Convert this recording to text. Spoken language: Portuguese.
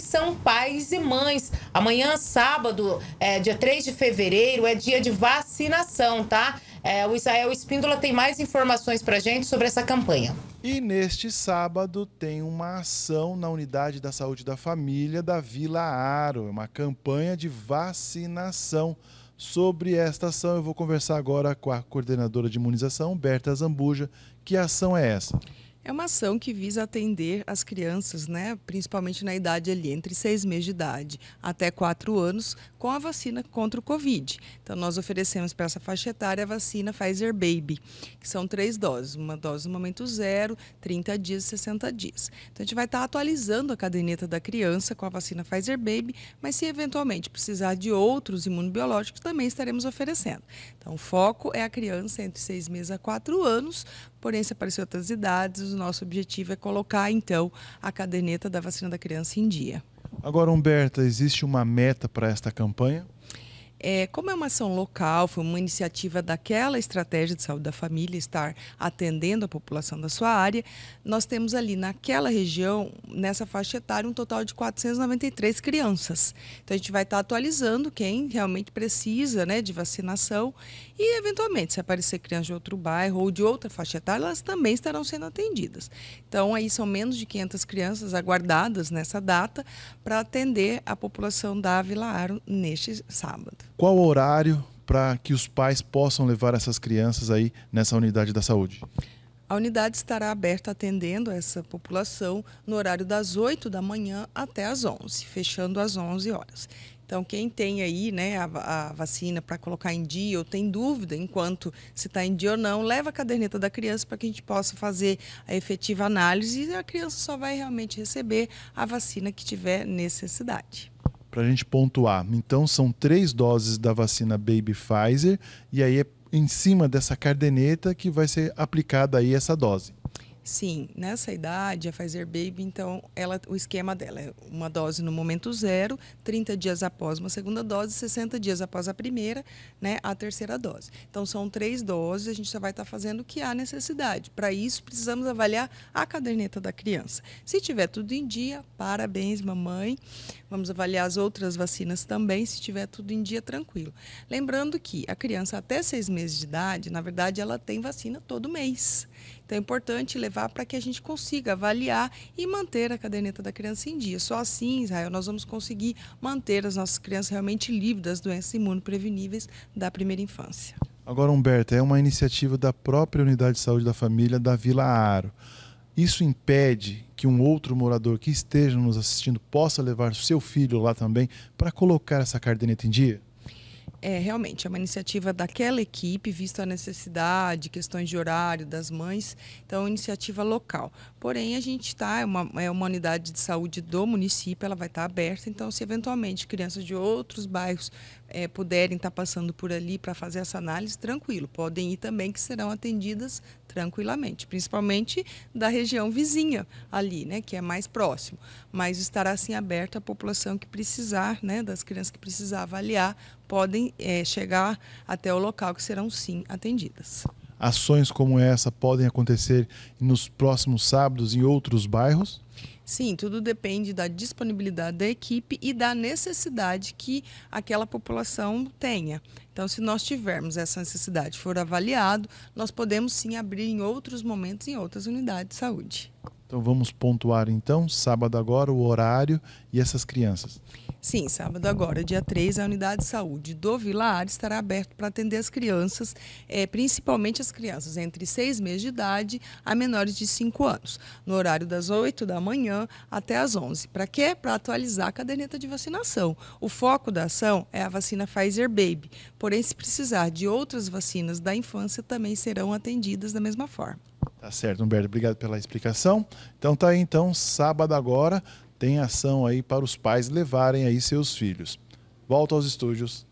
são pais e mães. Amanhã, sábado, é, dia 3 de fevereiro, é dia de vacinação, tá? É, o Israel Espíndola tem mais informações para gente sobre essa campanha. E neste sábado tem uma ação na Unidade da Saúde da Família da Vila Aro, é uma campanha de vacinação. Sobre esta ação, eu vou conversar agora com a coordenadora de imunização, Berta Zambuja. Que ação é essa? É uma ação que visa atender as crianças, né, principalmente na idade ali entre seis meses de idade até quatro anos, com a vacina contra o Covid. Então, nós oferecemos para essa faixa etária a vacina Pfizer Baby, que são três doses, uma dose no momento zero, 30 dias e 60 dias. Então, a gente vai estar atualizando a caderneta da criança com a vacina Pfizer Baby, mas se eventualmente precisar de outros imunobiológicos, também estaremos oferecendo. Então, o foco é a criança entre seis meses a quatro anos, porém, se aparecer outras idades, nosso objetivo é colocar, então, a caderneta da vacina da criança em dia. Agora, Humberta, existe uma meta para esta campanha? É, como é uma ação local, foi uma iniciativa daquela estratégia de saúde da família estar atendendo a população da sua área, nós temos ali naquela região, nessa faixa etária, um total de 493 crianças. Então a gente vai estar atualizando quem realmente precisa né, de vacinação e, eventualmente, se aparecer criança de outro bairro ou de outra faixa etária, elas também estarão sendo atendidas. Então aí são menos de 500 crianças aguardadas nessa data para atender a população da Vila Aro neste sábado qual horário para que os pais possam levar essas crianças aí nessa unidade da saúde? A unidade estará aberta atendendo essa população no horário das 8 da manhã até as 11, fechando às 11 horas. Então, quem tem aí né, a, a vacina para colocar em dia ou tem dúvida enquanto se está em dia ou não, leva a caderneta da criança para que a gente possa fazer a efetiva análise e a criança só vai realmente receber a vacina que tiver necessidade para a gente pontuar. Então, são três doses da vacina Baby Pfizer, e aí é em cima dessa cardeneta que vai ser aplicada aí essa dose. Sim, nessa idade, a Pfizer Baby, então, ela, o esquema dela é uma dose no momento zero, 30 dias após uma segunda dose, 60 dias após a primeira, né, a terceira dose. Então, são três doses, a gente só vai estar tá fazendo o que há necessidade. Para isso, precisamos avaliar a caderneta da criança. Se tiver tudo em dia, parabéns, mamãe. Vamos avaliar as outras vacinas também, se tiver tudo em dia, tranquilo. Lembrando que a criança até seis meses de idade, na verdade, ela tem vacina todo mês. Então é importante levar para que a gente consiga avaliar e manter a caderneta da criança em dia. Só assim, Israel, nós vamos conseguir manter as nossas crianças realmente livres das doenças imunopreveníveis da primeira infância. Agora, Humberto, é uma iniciativa da própria Unidade de Saúde da Família da Vila Aro. Isso impede que um outro morador que esteja nos assistindo possa levar seu filho lá também para colocar essa caderneta em dia? É, realmente, é uma iniciativa daquela equipe, visto a necessidade, questões de horário das mães, então iniciativa local. Porém, a gente está, é uma, é uma unidade de saúde do município, ela vai estar tá aberta, então se eventualmente crianças de outros bairros é, puderem estar tá passando por ali para fazer essa análise, tranquilo, podem ir também, que serão atendidas tranquilamente, principalmente da região vizinha ali, né, que é mais próximo. Mas estará assim aberta à população que precisar, né, das crianças que precisar avaliar podem é, chegar até o local que serão sim atendidas. Ações como essa podem acontecer nos próximos sábados em outros bairros? Sim, tudo depende da disponibilidade da equipe e da necessidade que aquela população tenha. Então, se nós tivermos essa necessidade, for avaliado, nós podemos sim abrir em outros momentos em outras unidades de saúde. Então vamos pontuar então, sábado agora, o horário e essas crianças. Sim, sábado agora, dia 3, a unidade de saúde do Vilar estará aberto para atender as crianças, é, principalmente as crianças entre 6 meses de idade a menores de 5 anos, no horário das 8 da manhã até as 11. Para quê? Para atualizar a caderneta de vacinação. O foco da ação é a vacina Pfizer Baby, porém se precisar de outras vacinas da infância também serão atendidas da mesma forma. Tá certo, Humberto. Obrigado pela explicação. Então tá aí, então, sábado agora tem ação aí para os pais levarem aí seus filhos. Volta aos estúdios